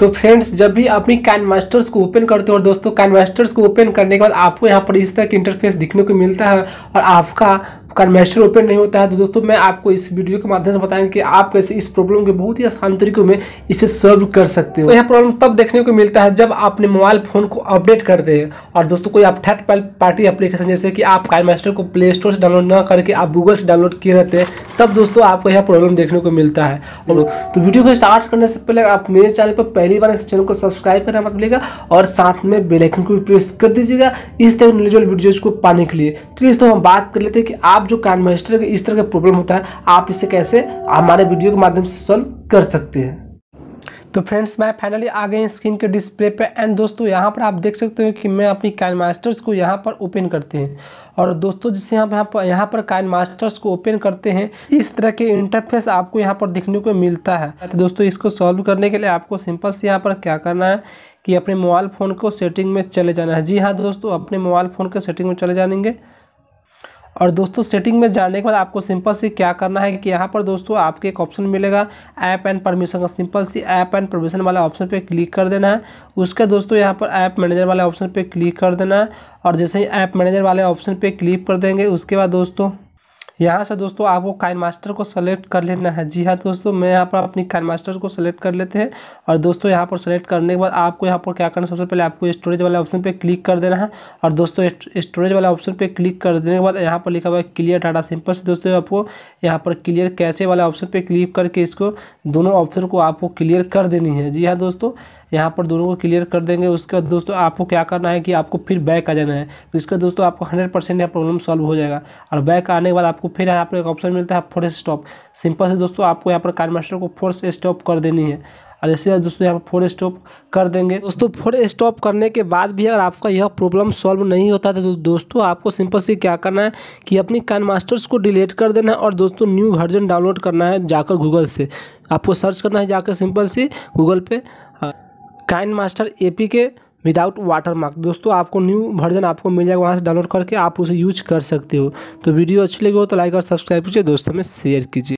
तो फ्रेंड्स जब भी आप अपनी कैन मास्टर्स को ओपन करते हो और दोस्तों कैन मास्टर्स को ओपन करने के बाद आपको यहाँ पर इस तरह का इंटरफेस दिखने को मिलता है और आपका कन्वेस्टर ओपन नहीं होता है तो दोस्तों मैं आपको इस वीडियो के माध्यम से बताएंगे कि आप कैसे इस प्रॉब्लम के बहुत ही आसान तरीकों में इसे सॉल्व कर सकते हो तो यह प्रॉब्लम तब देखने को मिलता है जब आप अपने मोबाइल फोन को अपडेट करते हैं और दोस्तों कोई आप थर्ड पार्टी एप्लीकेशन जैसे कि आप काइमास्टर को प्ले स्टोर से डाउनलोड न करके आप गूगल से डाउनलोड किए रहते हैं तब दोस्तों आपको यह प्रॉब्लम देखने को मिलता है तो वीडियो को स्टार्ट करने से पहले आप मेरे चैनल पर पहली बार इस चैनल को सब्सक्राइब करना मत भूलिएगा और साथ में बेलाइकन को भी प्रेस कर दीजिएगा इस तरह वीडियो वीडियोज को पाने के लिए तो दोस्तों हम बात कर लेते हैं कि आप जो कान मजिस्टर इस तरह का प्रॉब्लम होता है आप इसे कैसे हमारे वीडियो के माध्यम से सॉल्व कर सकते हैं तो फ्रेंड्स मैं फाइनली आ गए स्क्रीन के डिस्प्ले पे एंड दोस्तों यहाँ पर आप देख सकते हो कि मैं अपनी काइन मास्टर्स को यहाँ पर ओपन करते हैं और दोस्तों जिससे आप यहाँ पर यहाँ पर काइन मास्टर्स को ओपन करते हैं इस तरह के इंटरफेस आपको यहाँ पर देखने को मिलता है तो दोस्तों इसको सॉल्व करने के लिए आपको सिंपल से यहाँ पर क्या करना है कि अपने मोबाइल फ़ोन को सेटिंग में चले जाना है जी हाँ दोस्तों अपने मोबाइल फ़ोन के सेटिंग में चले जाएंगे और दोस्तों सेटिंग में जाने के बाद आपको सिंपल से क्या करना है कि यहाँ पर दोस्तों आपके एक ऑप्शन मिलेगा ऐप एंड परमिशन का सिंपल सी ऐप एंड परमिशन वाला ऑप्शन पर क्लिक कर देना है उसके दोस्तों यहाँ पर ऐप मैनेजर वाले ऑप्शन पर क्लिक कर देना है और जैसे ही ऐप मैनेजर वाले ऑप्शन पर क्लिक कर देंगे उसके बाद दोस्तों यहाँ से दोस्तों आपको काइन मास्टर को सेलेक्ट कर लेना है जी हाँ दोस्तों मैं यहाँ पर अपनी काइन मास्टर को सेलेक्ट कर लेते हैं और दोस्तों यहाँ पर सेलेक्ट करने के बाद आपको यहाँ पर क्या करना सबसे पहले आपको स्टोरेज वाले ऑप्शन पर क्लिक कर देना है और दोस्तों स्टोरेज वाले ऑप्शन पर क्लिक कर देने के बाद यहाँ पर लिखा हुआ है क्लियर डाटा सिंपल से दोस्तों आपको यहाँ पर क्लियर कैसे वाला ऑप्शन पर क्लिक करके इसको दोनों ऑप्शन को आपको क्लियर कर देनी है जी हाँ दोस्तों यहाँ पर दोनों को क्लियर कर देंगे उसके बाद दोस्तों आपको क्या करना है कि आपको फिर बैक आ जाना है तो इसके दोस्तों आपको हंड्रेड परसेंट यहाँ प्रॉब्लम सॉल्व हो जाएगा और बैक आने के बाद आपको फिर यहाँ पर एक ऑप्शन मिलता है फोर्स स्टॉप सिंपल से दोस्तों आपको यहाँ पर कार मास्टर को फोर्स स्टॉप कर देनी है और तरह दोस्तों यहाँ पर फोर स्टॉप कर देंगे दोस्तों फोर स्टॉप करने के बाद भी अगर आपका यह प्रॉब्लम सॉल्व नहीं होता था तो दोस्तों आपको सिंपल से क्या करना है कि अपनी कान मास्टर्स को डिलीट कर देना है और दोस्तों न्यू वर्जन डाउनलोड करना है जाकर गूगल से आपको सर्च करना है जाकर सिंपल से गूगल पे काइन मास्टर ए के विदाउट वाटर मार्क दोस्तों आपको न्यू वर्जन आपको मिल जाएगा वहाँ से डाउनलोड करके आप उसे यूज कर सकते हो तो वीडियो अच्छी लगी हो तो लाइक और सब्सक्राइब कीजिए दोस्तों में शेयर कीजिए